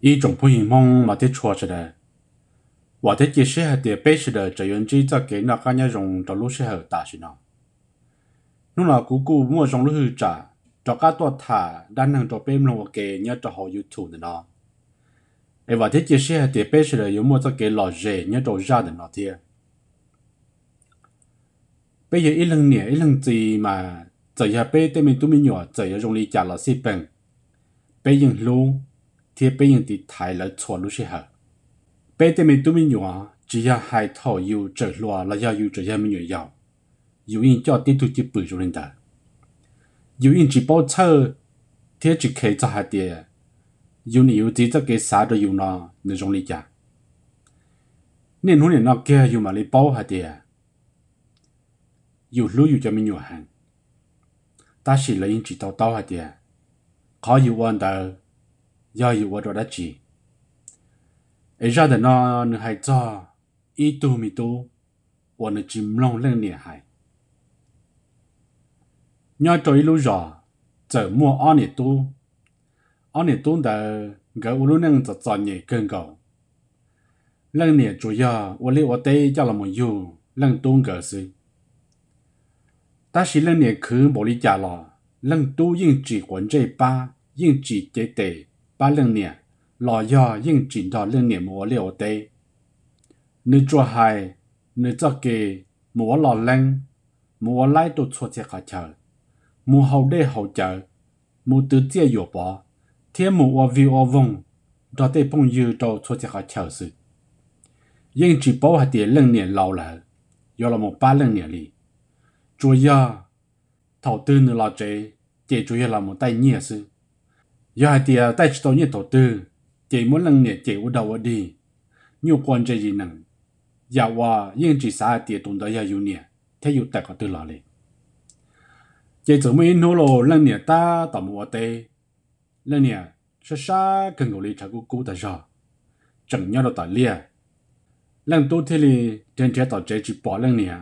伊仲不希望冇得错着的，或者只是系啲背时的这样子在给那个人用着路时候打是呢。侬老姑姑莫用路去咋，着家多他，但能着背侬个给你着好有图的呢。诶，或者只是系啲背时的有莫在给老热你着热的那天。bây giờ ít lần nè ít lần gì mà giờ giờ bây tên mình tụi mình nhỏ giờ giờ dùng lý trả là xếp bằng bây giờ luôn thì bây giờ thì thái là chua lúc sẽ hợp bây giờ mình tụi mình nhớ chỉ là hai thầu yêu trở loa là yêu yêu trở ra mình nhớ giàu yêu yên cho tiếp tục chỉ bự rồi lên ta yêu yên chỉ bao chơ thế chỉ khai cho hai tiền yêu nhiều chỉ cho cái xã đó yêu nó nên trong lý giải nên hôm nay nó kia yêu mà lấy bao hai tiền yêu lú yêu cho mình nhớ hàng ta chỉ lấy yên chỉ tao tao hai tiền khó yêu anh ta giờ yêu vợ đã chỉ ấy ra để nó hay cho ít tu mi tu và nó chỉ mong lên nè hay nhớ cho ít lúc giờ giờ mua ăn nè tu ăn nè tu đã cái u lúc nè giờ giờ nè cần cầu lần nè chủ yếu và liệu ở đây cho là một yêu lần tu cái gì ta chỉ lần nè cứ bỏ đi trả lo lần tu yên chỉ quấn dây ba yên chỉ chế tệ 八零年老幺应征到零年末了的。你做还你这个莫老人，莫来都出这个桥，莫好的好桥，莫得这有吧？天莫我为我翁，到对朋友到出这个桥是。应征包还得零年老了，要了么八零年哩，主要。thầu tư nữa là chế chế chủ yếu là một tay nhẹ sự giờ thì ờ, tay chỉ tao như tổ tư chỉ muốn lần nè chỉ u đầu đi nhiều quan chơi gì nằng giờ qua yên chỉ xa thì tồn tại giờ yêu nè thế yêu tại có tư lo liền chỉ chỗ mấy nô lô lần nè ta tạm mua tê lần nè sa sa cần ngồi lấy trà cú cú ta rồi chẳng nhau đâu ta lia lần tôi thế thì trên trái tao chơi chỉ bỏ lần nè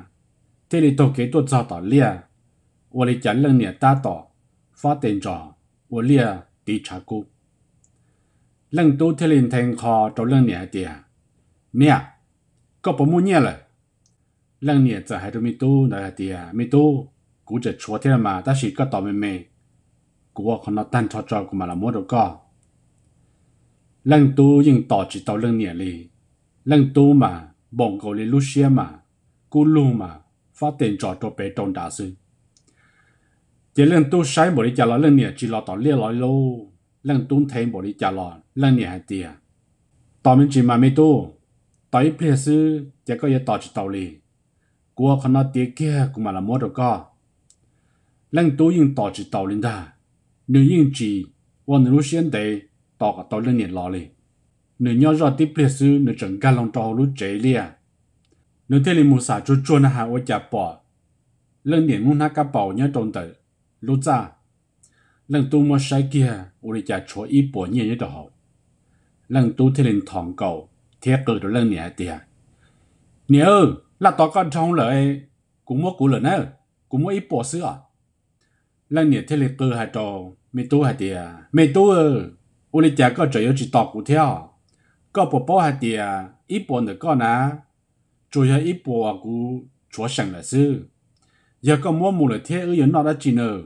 thế li tôi kế tôi cho tao lia 我哩讲两年大到发展着，我哩啊 đi trả cô. Lần đầu tiên lên thành khó cho lần nè đi à. Nè, có bố mua nè rồi. Lần giờ hai đứa mi tu nè đi à, mi tu. Cú chỉ chúa thế mà, ta chỉ có tao mềm mềm. Cú còn nó tan cho cho của mà là mua được co. Lần tu nhưng tỏ chỉ tao lần nè li. Lần tu mà, bọn cậu li lúc mà, cú lu mà, phát tiền cho cho bé trong đá xuyên chỉ lần tu sai bộ đi chả là lần nè chỉ là tỏ lia lói lô lần tu thấy bộ đi chả là lần nè hạt tiề tỏ mình chỉ mà mấy tu tỏ ít phía sư chỉ có yếu tỏ chỉ tàu lì của con nó tiề kia cũng mà là mua được co lần tu yên tỏ chỉ tàu linh ta nếu yên chỉ quan nữ xuyên đệ tỏ cả tỏ lần nè lò lì nếu nhớ rõ tiếp phía sư nếu chẳng cả lòng trò lúc chế lìa nếu thế thì mua xả chút nha, hà ô chả bỏ lần nè muốn hát cá bảo nhớ trông tử lô cha lần tu mua sai kia uri cha chúa ít bỏ nhiên như đó hậu lần tu thì lên thòng cầu thế cử đó lần nhẹ tiệt nhẹ ơ là tao con trong lời cũng mua cũ lời nè cũng mua ít bỏ xứ à lần nhẹ thế lên cử hai trò mẹ tu hai tiệt mẹ tu ơ uri cha có trời ơi chỉ tao cụ theo có bỏ bỏ hai tiệt ít bỏ nữa con à chủ yếu ít bỏ cụ chúa sẵn là xứ อยากก็มั่วมูเลยเทอยนอด้จีเนอร์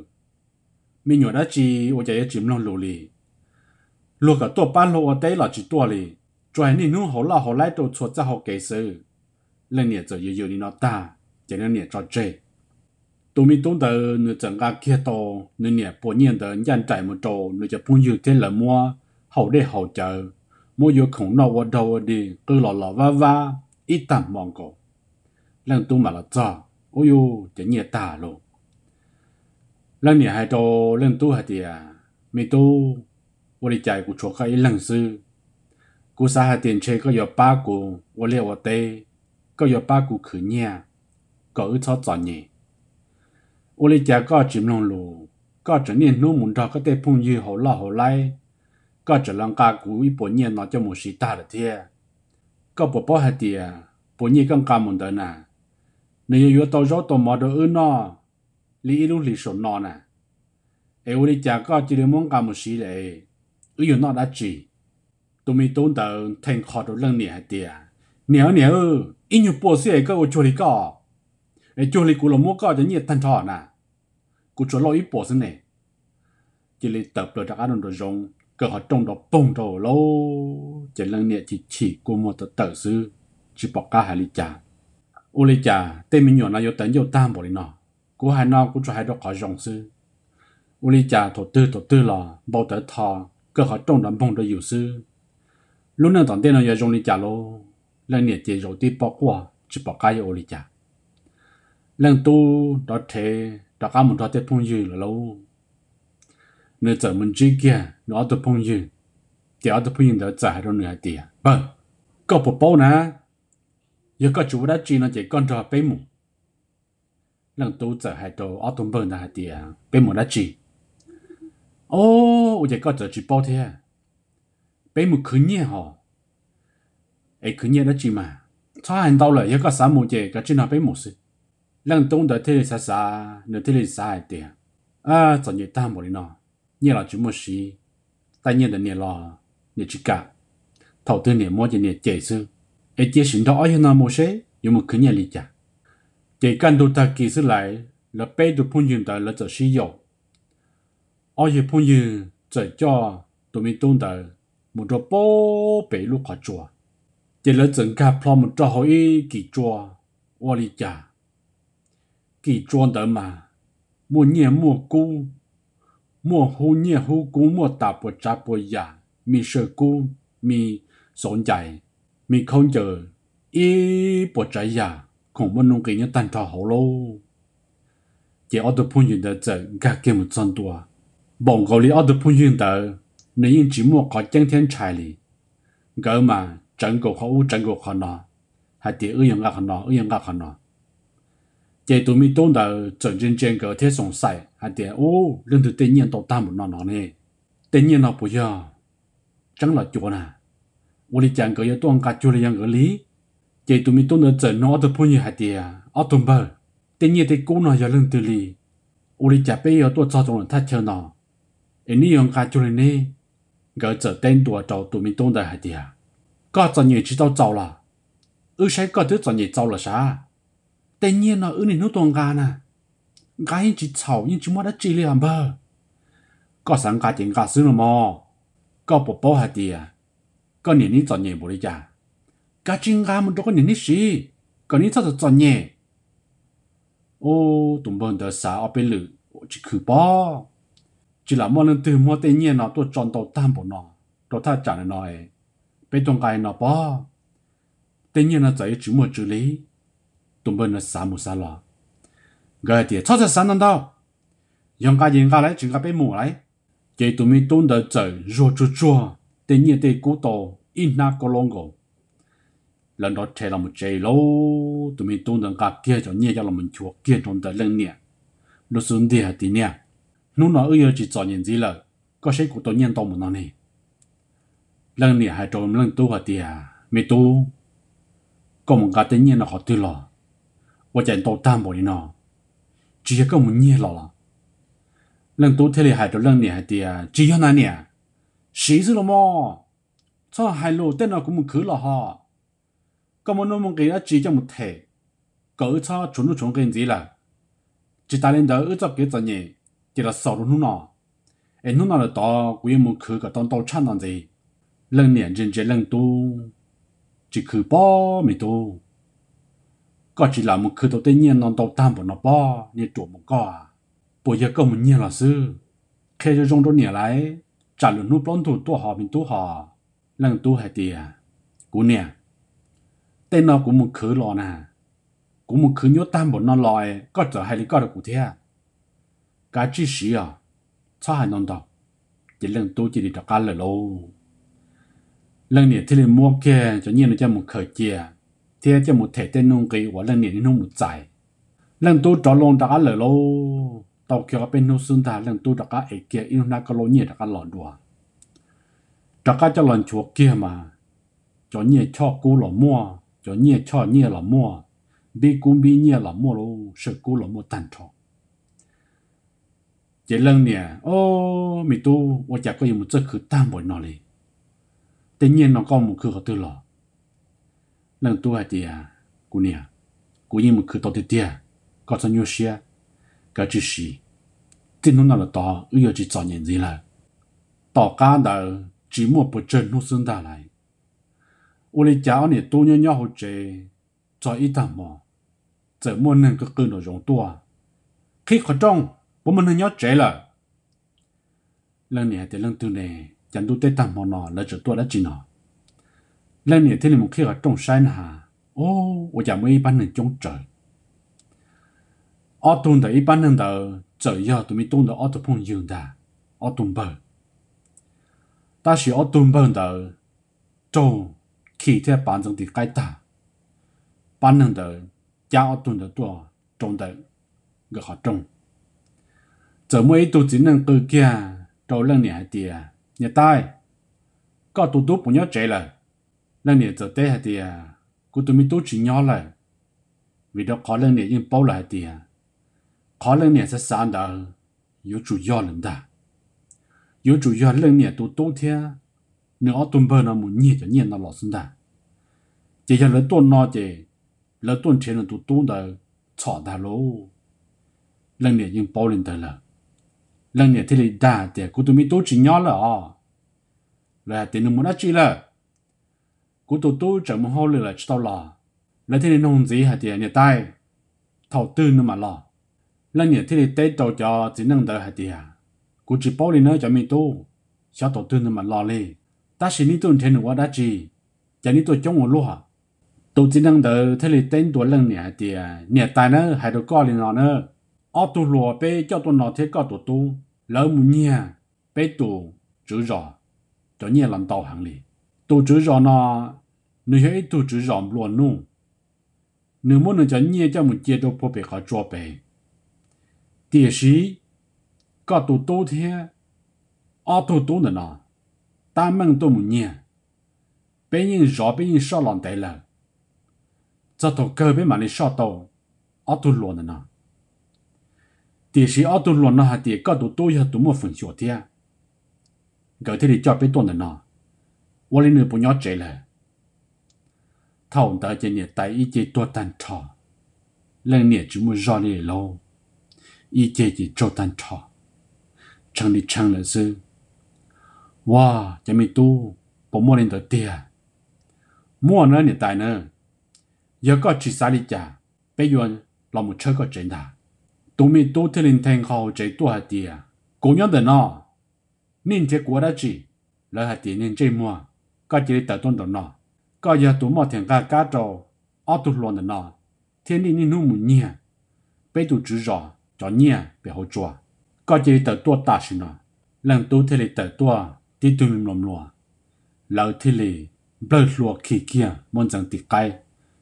มีหนยด้จีว่าจะยจิมลงลุลีลูกกับตัวป้านลูกเตยหลอจีตัวลีจวนนี่นู้นหัวหล่อหัวไล่ตัวชดจะหัวเกศเรื่องเนี่ยจะยืยืนนาตาเจ้าเรื่องเนี่ยจะเจตัวมีตัวเดินจังการเขียโตนี่เนี่ยปวดเนี่ยเดินยันใจมุโตนี่จะพูนยืดเทลมัวหัวได้หัวเจอมัวอยู่ของนอวัดดาวดีก็หล่อหล่อว้าว้าอีตั้งมองก็เรื่องตัวมาละจ้า ôi yo chả nhẹ tả lộ lần này hai trò lần tu hạt tiền mình tu 我哩在古出开一冷事，古啥下电车个要八股，我了我得个要八股去念，个一操作呢。我哩家个金龙路，个整年弄门着个对朋友好老好来，个只能家古一半年那就没事打了天，个不包下的，半年更加门的呢。này yo tàu gió tàu mò đồ ư nọ lý lu lý sổ nọ nè em ơi chả có chỉ để muốn cả một xí đấy ư yo nọ đã chỉ tụi mình tốn tờ thành khó đồ lần nè tiệt nè nè ư in yo bỏ xe cái ô chú lý cọ ai chua lý cú là mua cọ cho nhiệt thanh thọ nè cú chú lo ít bỏ xin nè chỉ lý tập rồi đã ăn đồ rong cơ họ trong đó bông đồ lô, chỉ lần nè chỉ chỉ cú một tờ tờ sư chỉ bỏ cả hai lý chả ô lê chả tên mình nhỏ nó yếu tấn yếu tam bộ nó cú hai nó cú cho hai đó khỏi rộng sư ô lê chả thổ tư thổ tư lò bao tới thò cơ họ trong đám bông đó yếu lúc nào tận tên nó yếu rộng lê chả lô lần nhiệt chế rồi tiếp bỏ qua chỉ bỏ cái ô lê chả lần tu đó thế đó cả một đó tiếp phong dư là lâu nơi giờ mình chỉ kia nó tiếp phong dư chỉ ở phong dư đó giải rồi nữa thì bơ có bao nè yêu có chú đã chỉ nó chỉ con trò bé mù lần tu giờ hai đồ ở tùng bờ là tiề bé mù đã chỉ ô à? giờ có giờ chú bao thế bé mù khứ nhẹ họ ấy khứ nhẹ đó chỉ mà cho hành đâu rồi yêu có sáu mù giờ có chỉ nó bé mù sự lần tu đợi thế là sa nửa thế là sa tiề à giờ nhiều ta mù đi nó nhẹ là chú mù sĩ tại nhẹ là nhẹ lo nhẹ chỉ cả thầu tư nhẹ mua chỉ nhẹ chế sư cái chế sinh đó ai nào mua xe có một cái nhà lý cha cái căn ta kỹ sư lại là bé đồ phun dương ta là cho sử dụng ai giờ phun dương cho cho tụi mình tôn ta một đồ bố bé lúc họ chùa chỉ là 整个 plan một trò hỏi kỹ chùa ô lý cha mà mua nhà mua cũ mua hú nhà hú cũ mua tạp bộ trà bộ giả mi sơ mi sổn dạy mình không chờ ý bộ trái giả không muốn nông cái nhá tan thọ hậu lô chỉ ở đó phun yên đó chờ cả cái một chân tua bọn cậu đi ở đó phun yên đó nếu như chỉ mua có chân thiên trái đi gỡ mà chẳng có khó chẳng có khó nào hay thì ư yên gạt khó nào ư yên gạt khó nào chỉ tụi mình tôn đầu chuẩn chân chân cái thế sống sai hay thì ô lần thứ tự nhiên tao ta một nọ nọ nè tự nhiên nó bây giờ chẳng là chỗ nào 我哩讲个要当家就哩样个哩，这都咪当得整喏，我都不认还的啊，我懂不？等你的工呢要认得哩，我哩这边要多找种人他听呢，哎你样家就哩呢，个这等多找都咪当得还的啊，个这年知道早了，而且个都这年早了啥？等你呢，而你那当家呢，家人只吵，人只么得治哩啊不？个上家点家事了么？个宝宝还的啊。có nền ní chọn nhẹ bồi già cá chim gà một chỗ có nền ní xí có nền sao chọn nhẹ ô tụm bần đỡ xá ở bên lử chỉ khử bỏ chỉ là mọi lần từ mọi tên nhiên nó tôi chọn tàu tam bộ nó tôi tha chẳng nó ấy bên trong cái nó bỏ tên nhiên nó chạy chỉ một chữ lý tụm bần nó xá một xá lo gà thì cho ra sáng năm đâu dòng cá gì gà lấy chỉ gà bên mù lại, chỉ tụi mình tôn đỡ chạy rồi chua chua te ít te kuto ina kolongo lần đó trẻ là một chơi lâu tụi mình tôn đường cả kia cho nhẹ cho là mình chua kia trong đời lần nè nó xuống đi hạt tí nè nó nói ơi giờ chỉ cho nhận gì là có sẽ của tôi nhận tao một nó nè lần nè hai trộm lần tu hả tí à mẹ tu có một cái tên nhẹ nó họ tư lò và chạy tàu tam bỏ đi nó chỉ có một nhẹ lò lần tu thế là hai trộm lần nè hả tí à chỉ có nó nè sĩ sư là mò hai lô tên nào cũng một khứ là họ có một nông cái chỉ cho một thể cỡ cho chúng nó chúng cái gì là chỉ ta lên đó ở cho cái gì nhỉ chỉ là sầu luôn nó em nó là to quý một khứ cả tông tàu chăn làm gì lần niệm dần dần chỉ khứ bỏ mình tu có chỉ là một khứ đầu tiên nhiên non tàu tam bọn nó bỏ như chuột một giờ có một là sư khi cho trong đó niệm lại trả luôn nút plon thủ tua họ mình tu họ lần tu hệ tiề nè tên nó cũng một khứ lò nè cũng một khứ nhốt tam bốn nó lòi có trở hay lý có được cụ thế à chi sĩ à sao hai non đâu chỉ lần tu chỉ đi trả cá lời lâu lần này mua kia cho nhiên nó cho một khởi chia thế cho một tên nông kỳ của lần này nó một giải lần tu trả luôn trả lời lâu tàu e kia bên nô xuân ta lần tu đặc cả, ấy kia in na cái lối nhẹ đặc cả lòn đùa đặc cả cho lòn chuột kia mà cho nhẹ cho cú lò mua cho nhẹ cho nhẹ lò mua bi cũng bi nhẹ lò mua lô sợ cú lò mua tàn trọ chỉ lần nè ô mi tu, có tu 我家 có một chiếc cứ tam bồi nó đi tự nhiên nó có một khử họ tự lò lần tu hay thì à cú à, nè cú nhìn một khử tao thì tiệt có sao nhiều xe cái chỉ tôi 这侬那了大，又要去找人子了。大家的寂寞不真，侬生得来。我哩家呢，多年年好些，找一单嘛，怎么能够跟到人多啊？khi khó trông, bố mình nhớ trẻ là. Lần này thì lần tư này, chẳng đủ tế tạm mò nọ là trở tuột đã chỉ nọ. Lần này thì là một khi khó trông sai nà, ô, ô chả mới bán nền chống trời. Ô tuần thì bán nền tờ, giờ giờ tụi mình tôn đó ở phòng giường đã ở tụm bờ ta chỉ ở tụm bờ đó trông khi thế bản dân thì cái ta bản năng đó cha ở tụm đó tua trông đó người họ trông giờ mới tụi chỉ năng cơ kia trâu lần này tiề nhà tai có tụi tụi cũng nhớ chạy lại lần này giờ tết tiề tụi mình tụi chỉ nhớ lại vì đó có lần này yên bao lại tiề khó lần này sẽ sáng đó yếu chủ yếu lần đó yếu chủ yếu lần này tôi tôi thế nếu ở tuần bờ nó muốn nhẹ cho nhẹ nó lọt xuống đó chỉ là lần tuần nó chỉ lần tuần trên là tôi tôi đó chọn đó lô lần này nhưng bao lần đó là lần này thì là đa thì cô tôi mới tôi chỉ nhỏ là à là tiền nó muốn ăn chi là cô tôi tôi chẳng muốn hao lời là chỉ tao là lấy thế nên nông gì hả tiền nhà tai thầu tư nó mà lo lần nhật thì tết tàu cho chỉ nâng đỡ hạt đi à cụ chỉ bảo lên nữa cho mình tu sao tổ tiên mà lo lì ta xin đi tuần trên quá đã chỉ giờ đi tôi chống một lúc hả tôi chỉ nâng đỡ thế là tên tuổi lần nhật thì nhật tài nữa hạt được coi lên nó nữa ở tu lùa bé cho tôi nó thế có tổ tu lỡ mu nhà bé tu chữ rõ cho nhà làm tàu hàng lì tu chữ rõ nó nếu hết tu chữ rõ luôn nung nếu muốn nó cho nhia cho một chia phổ biến khó chuẩn bị địa sĩ cả tổ tổ thế ở tổ tổ nữa nọ ta mừng tổ muốn bên những rõ bên những sợ lòng đấy là cho tổ cơ bên mà lấy sợ tổ ở tổ luôn nữa nọ địa sĩ ở tổ luôn nọ hạt địa cả tổ tổ giờ tổ mua phần chỗ thế gọi thế thì cho bên tổ nữa nọ 我哩女不要这了，他们大姐呢带一姐多单炒，人呢就么热烈喽。一节节做单炒，城里城了是，哇，这么多，不莫人得爹，莫呢你带呢，有个去啥里家，别用老母车个真的，多么多天人听好这多下爹，姑娘的呢，恁这过得去，来下爹恁这么，个这里得动的呢，个也多么天个家着，阿多乱的呢，天地你弄么念，别都知道。cho nhẹ bị hỗ trợ có chỉ tờ tua ta xin nó lần tu thế lì tờ tua tí tu lùm lùm lùa lâu thế lì bơ lùa khi kia muốn rằng tì cái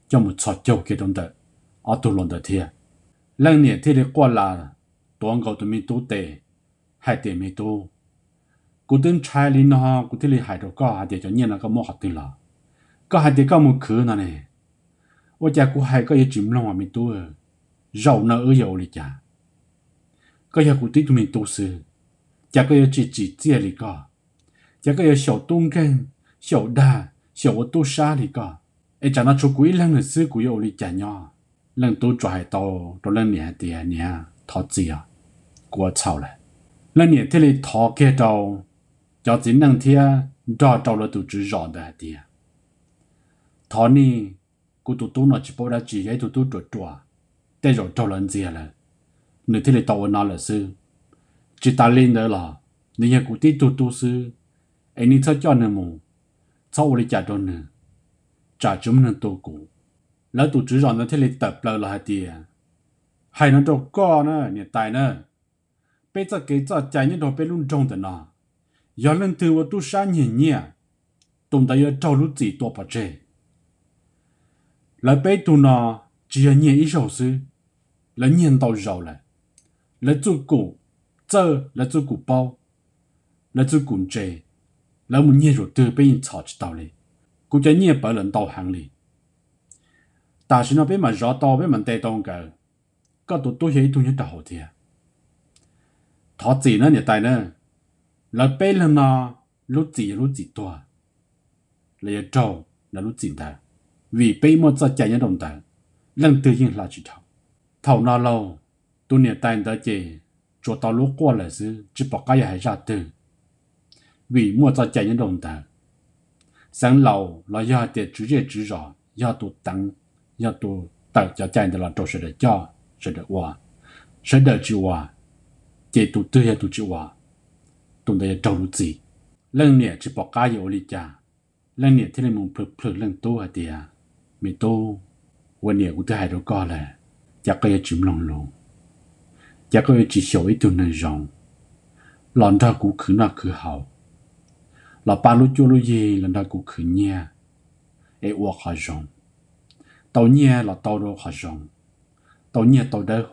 cho một sọt châu kia đồng đợt ở tu lùn đợt thiệt lần nè thế lì qua là tuần cầu tụi mình tu tệ hai tệ mình tu cú tên trai lì nó cú thế lì hai đầu có hai tệ cho nhẹ nó có mua học tiền là có hai tệ có một khứ nó nè ôi cha cú hai có gì chìm lòng mình tu rồi rau ở dầu lì cha cái nhà cụ tí tụi mình tổ sự chả cái chỉ chỉ chia lì cả chả cái 小东根小大小我都杀里个哎咱那出鬼人的事故有里讲呀人都拽到都人年底年他子呀过操了人年底里他给到要只能天找到了都只绕的的他呢กูตุ๊ตุ๊น่ะจะบอกได้จีไอ้ตุ๊ตุ๊จั่วจั่วแต่เราเท่านั้นเสียแล้ว nữ thế là tàu nó là sư chỉ ta lên đó là nữ nhà cụ tí tu tu sư anh đi cho cho nên mù cho ổ lý trả đồ nữ trả chúng nên tu cụ lỡ tu chữ rõ nó thế là tập lỡ là hạt tìa hay nó đâu có nữa nhà tài nữa bây giờ cái giờ chạy như đồ bây luôn trông thế nào giờ lên từ vào tu sa nhỉ nhỉ tụng đại yêu trâu lúc gì tua bả chê lại bây tu nó chỉ là nhỉ ít rồi sư là nhiên tàu rồi lại lấy chú cụ chờ lấy chú cụ bao lấy chú cụ chè lấy một nhiệt rồi từ bên chọn tàu lì cũng chỉ nhiều bởi lần tàu hàng lì ta xin nó bên mà rõ tàu bên mình tê tông cờ có tụi tôi thấy tôi nhớ tàu thì thọ gì nữa nhỉ tài nữa là bên lần nào lúc gì lúc gì to, là trâu là lúc gì ta vì bên một giờ chạy nhớ đồng ta lần tự nhiên là chỉ thầu thầu nó lâu tu nè tay đó chị cho tao lúc qua là sư chỉ bỏ cái hay ra từ vì mua tao chạy những đồng thờ sáng lâu là do để chữ chế chữ rõ do tu tăng do tu tạo cho chạy được là trâu sẽ được cho sẽ được hòa sẽ được chữ hòa chỉ tu tư hay tu chữ hòa tu đây trâu lúc gì lần nè chỉ bỏ cái ở lý cha lần nè thì là muốn phật phật lần tu hay tiệt mình tu วันเนี่ยกูจะให้ดูก่อนเลยจะก็จะจุ่มลงลง giá có chỉ xấu ít tuần này rộng lần đó cũng khứ nào khứ hậu là ba lúc chỗ lúc gì lần đó cũng khứ nhà ấy uo khá rộng tàu là tàu đâu khá rộng tàu nhà tàu đỡ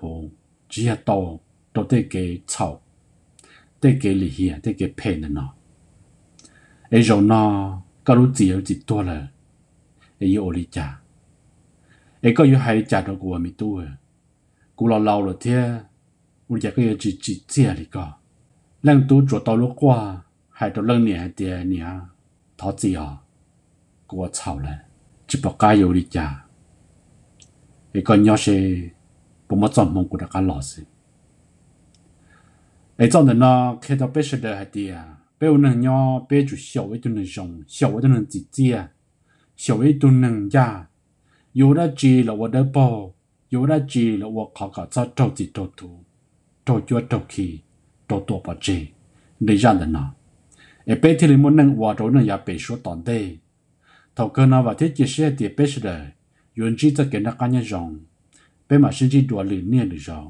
chỉ là tàu tàu tê cái chậu tê cái lì hiền tê cái phê nữa nó ấy rộng các lúc gì ở chỉ tua là ấy yêu lý cha ấy có yêu hay cha đâu của mình tu à cũng lo rồi thế 我家个要去去这里个，人都做到了瓜，还到冷年还爹娘，他这样给我吵了，就不加油的家。一个鸟是不么做梦过的个老师，哎，早晨呢，看到白石的还爹，白我能鸟白就小一都能用，小一都能自己啊，小一都能呀，有的记了我的包，有的记了我考考早早记到读。trò chua trò khi trò tổ bà chê để ra là nó e bé thì lấy muốn nâng hòa trò nâng ya bé số toàn tê thầu cơ nào và thế chia sẻ thì bé sẽ đời yun chi ta kiến ra cá nhân rộng bé mà sinh chi đùa lì nè được rồi